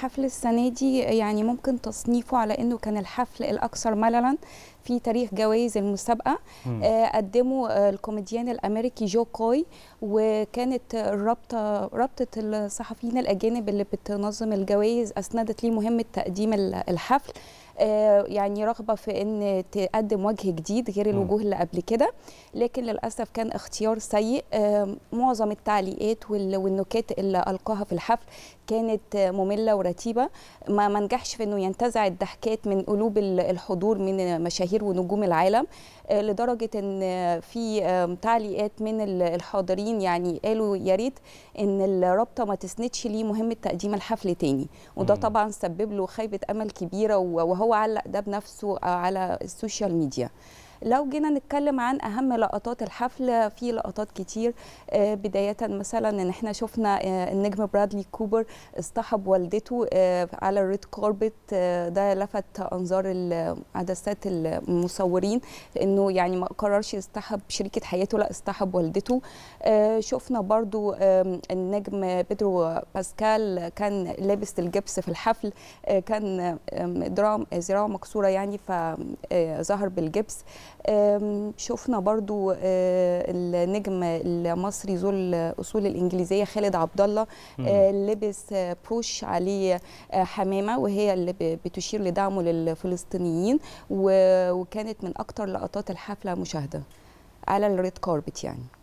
حفل السنة دي يعني ممكن تصنيفه على أنه كان الحفل الأكثر مللا في تاريخ جوائز المسابقة آه، قدمه آه، الكوميديان الأمريكي جو كوي وكانت الرابطة رابطة الصحفيين الأجانب اللي بتنظم الجوائز أسندت لي مهمة تقديم الحفل آه، يعني رغبه في ان تقدم وجه جديد غير الوجوه اللي قبل كده لكن للاسف كان اختيار سيء آه، معظم التعليقات والنكات اللي القاها في الحفل كانت ممله ورتيبه ما منجحش في انه ينتزع الضحكات من قلوب الحضور من مشاهير ونجوم العالم آه، لدرجه ان في تعليقات من الحاضرين يعني قالوا يا ريت ان الرابطه ما تسندش ليه مهمه تقديم الحفل تاني وده طبعا سبب له خيبه امل كبيره وهو هو علق ده بنفسه على السوشيال ميديا لو جينا نتكلم عن اهم لقطات الحفل في لقطات كتير آه، بدايه مثلا ان احنا شفنا آه، النجم برادلي كوبر اصطحب والدته آه، على الريد كاربت ده لفت انظار عدسات المصورين انه يعني ما قررش يصطحب شريكه حياته لا اصطحب والدته شفنا برضو النجم بيدرو باسكال كان لابس الجبس في الحفل كان ذراعه مكسوره يعني فظهر بالجبس شفنا برضو آه، النجم المصري ذو الاصول الانجليزيه خالد عبد الله آه، لبس بوش عليه آه، حمامه وهي اللي بتشير لدعمه للفلسطينيين وكانت من اكتر لقطات الحفله مشاهده على الريد كاربت يعني